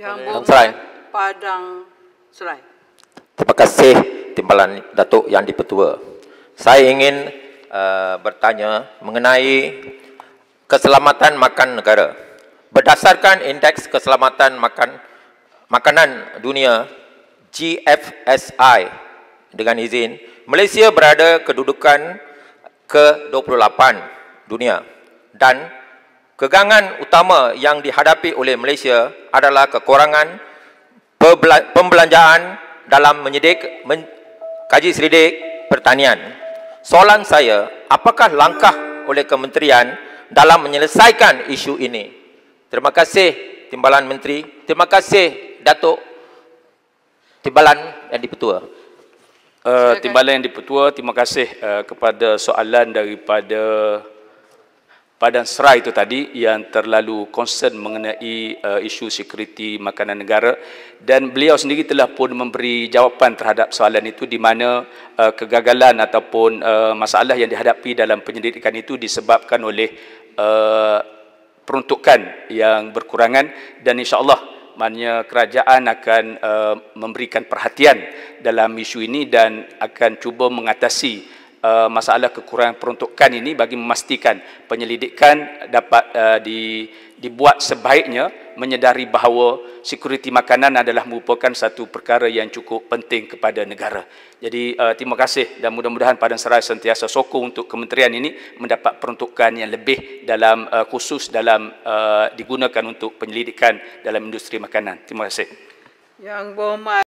Yang Bukan Padang Serai. Terima kasih Timbalan Datuk Yang Dipertua. Saya ingin uh, bertanya mengenai keselamatan makan negara. Berdasarkan indeks keselamatan makan makanan dunia GFSI dengan izin, Malaysia berada kedudukan ke-28 dunia dan Kegangan utama yang dihadapi oleh Malaysia adalah kekurangan pembelanjaan dalam menyedik men, kaji sedik pertanian. Soalan saya, apakah langkah oleh kementerian dalam menyelesaikan isu ini? Terima kasih Timbalan Menteri. Terima kasih Datuk Timbalan yang dipetua. Uh, eh, timbalan yang dipetua, terima kasih uh, kepada soalan daripada padan serai itu tadi yang terlalu concern mengenai uh, isu security makanan negara dan beliau sendiri telah pun memberi jawapan terhadap soalan itu di mana uh, kegagalan ataupun uh, masalah yang dihadapi dalam penyelidikan itu disebabkan oleh uh, peruntukan yang berkurangan dan insyaallah maknanya kerajaan akan uh, memberikan perhatian dalam isu ini dan akan cuba mengatasi uh, masalah kekurangan peruntukan ini bagi memastikan penyelidikan dapat uh, di, dibuat sebaiknya menyedari bahawa sekuriti makanan adalah merupakan satu perkara yang cukup penting kepada negara. Jadi uh, terima kasih dan mudah-mudahan Padan Serai sentiasa sokong untuk kementerian ini mendapat peruntukan yang lebih dalam uh, khusus dalam uh, digunakan untuk penyelidikan dalam industri makanan. Terima kasih. Yang ya, berhormat